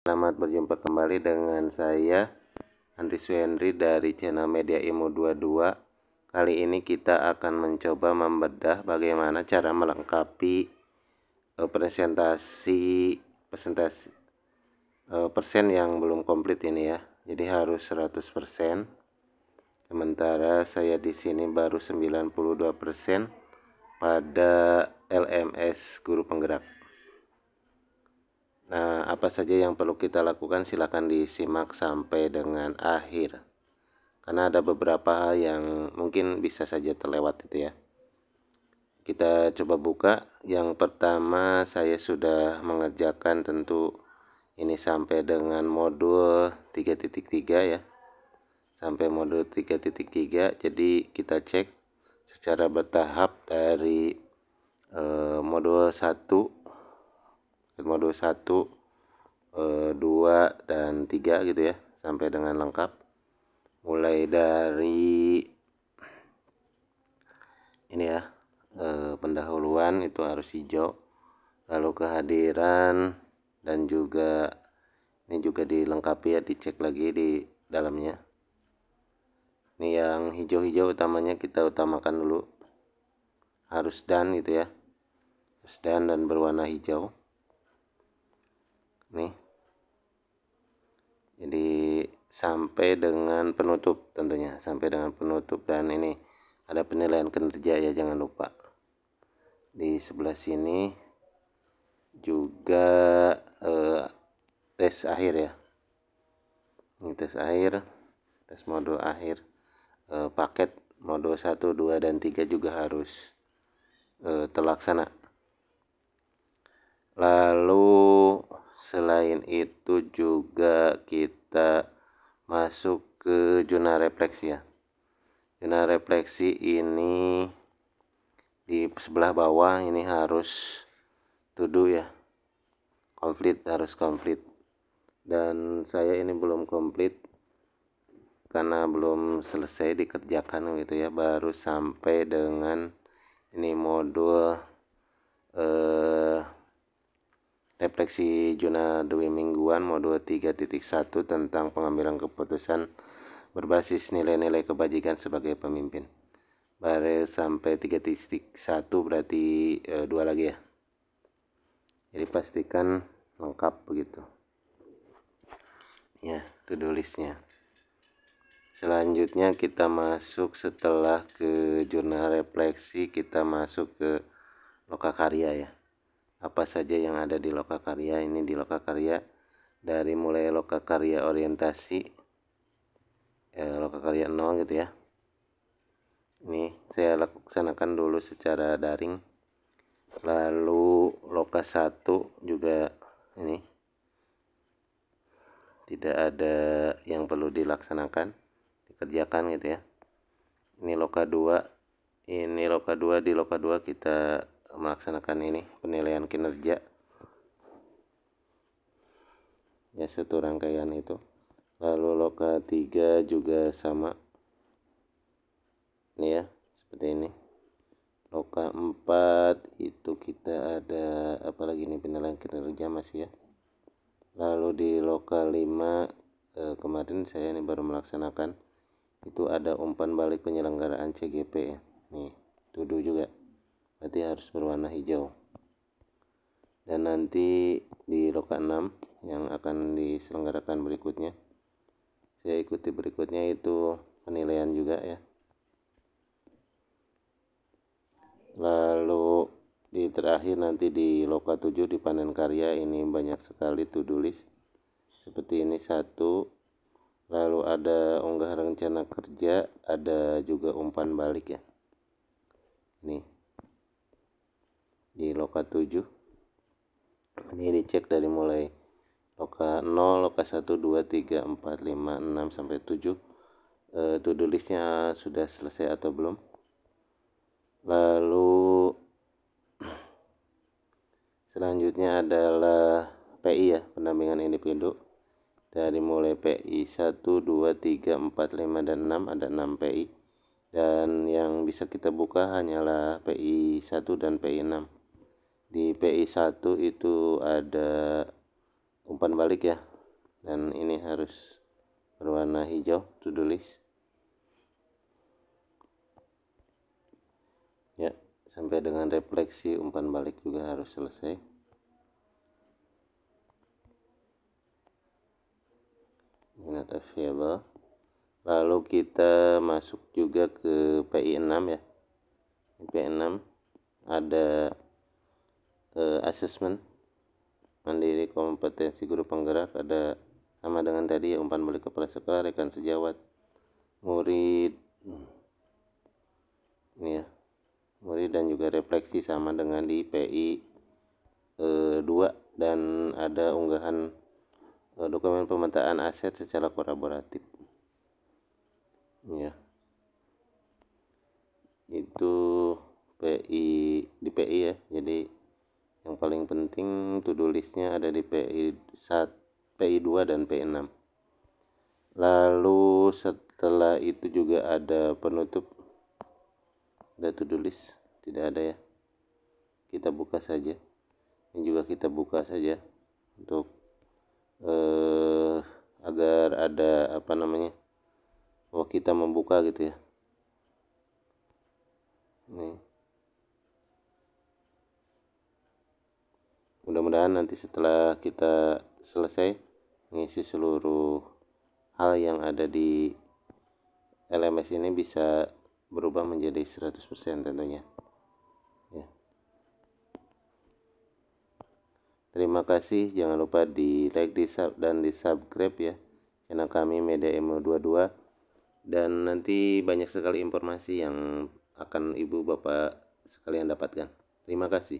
Selamat berjumpa kembali dengan saya Andri Suhendri dari channel Media Imo 22 Kali ini kita akan mencoba membedah bagaimana cara melengkapi uh, presentasi presentasi uh, persen yang belum komplit ini ya Jadi harus 100% Sementara saya di sini baru 92% pada LMS guru penggerak Nah, apa saja yang perlu kita lakukan silahkan disimak sampai dengan akhir. Karena ada beberapa hal yang mungkin bisa saja terlewat itu ya. Kita coba buka. Yang pertama saya sudah mengerjakan tentu ini sampai dengan modul 3.3 ya. Sampai modul 3.3. Jadi kita cek secara bertahap dari eh, modul 1 Sigma satu, eh, dua 2 dan tiga gitu ya sampai dengan lengkap mulai dari ini ya eh, pendahuluan itu harus hijau lalu kehadiran dan juga ini juga dilengkapi ya dicek lagi di dalamnya ini yang hijau-hijau utamanya kita utamakan dulu harus dan gitu ya harus dan dan berwarna hijau nih jadi sampai dengan penutup tentunya sampai dengan penutup dan ini ada penilaian kinerja ya jangan lupa di sebelah sini juga eh, tes akhir ya ini tes akhir tes modul akhir eh, paket modul 1, 2, dan 3 juga harus eh, terlaksana lalu Selain itu juga kita masuk ke zona refleksi ya. Zona refleksi ini di sebelah bawah ini harus tuduh ya. Komplit harus komplit. Dan saya ini belum komplit karena belum selesai dikerjakan gitu ya baru sampai dengan ini modul eh refleksi Juna Dewi Mingguan modul 3.1 tentang pengambilan keputusan berbasis nilai-nilai kebajikan sebagai pemimpin. Bare sampai 3.1 berarti e, dua lagi ya. Jadi pastikan lengkap begitu. Ya, itu tulisnya. Selanjutnya kita masuk setelah ke jurnal refleksi, kita masuk ke lokakarya ya apa saja yang ada di loka karya ini di loka karya dari mulai loka karya orientasi eh, loka karya nol gitu ya ini saya laksanakan dulu secara daring lalu loka satu juga ini tidak ada yang perlu dilaksanakan dikerjakan gitu ya ini loka dua ini loka dua di loka dua kita melaksanakan ini penilaian kinerja ya satu rangkaian itu lalu loka tiga juga sama ini ya seperti ini loka empat itu kita ada apalagi ini penilaian kinerja masih ya lalu di loka 5 eh, kemarin saya ini baru melaksanakan itu ada umpan balik penyelenggaraan CGP ya nih tuduh juga berarti harus berwarna hijau dan nanti di loka 6 yang akan diselenggarakan berikutnya saya ikuti berikutnya itu penilaian juga ya lalu di terakhir nanti di loka 7 di panen karya ini banyak sekali to do list seperti ini satu lalu ada unggah rencana kerja ada juga umpan balik ya nih di loka 7 ini dicek dari mulai loka 0, loka 1, 2, 3, 4, 5, 6 sampai 7 e, eh, to do listnya sudah selesai atau belum lalu selanjutnya adalah PI ya pendampingan individu dari mulai PI 1, 2, 3, 4, 5, dan 6 ada 6 PI dan yang bisa kita buka hanyalah PI 1 dan PI 6 di PI1 itu ada umpan balik ya dan ini harus berwarna hijau to do list ya sampai dengan refleksi umpan balik juga harus selesai minat available lalu kita masuk juga ke PI6 ya PI6 ada assessment mandiri kompetensi guru penggerak ada sama dengan tadi ya umpan balik kepala sekolah rekan sejawat murid ini ya murid dan juga refleksi sama dengan di PI e, eh, 2 dan ada unggahan e, dokumen pemetaan aset secara kolaboratif ya itu PI di PI ya jadi yang paling penting to do listnya ada di PI1, PI2 dan PI6 lalu setelah itu juga ada penutup ada to do list tidak ada ya kita buka saja ini juga kita buka saja untuk eh, agar ada apa namanya oh kita membuka gitu ya nih mudah-mudahan nanti setelah kita selesai mengisi seluruh hal yang ada di LMS ini bisa berubah menjadi 100% tentunya ya. terima kasih jangan lupa di like di sub dan di subscribe ya channel kami media emo 22 dan nanti banyak sekali informasi yang akan ibu bapak sekalian dapatkan terima kasih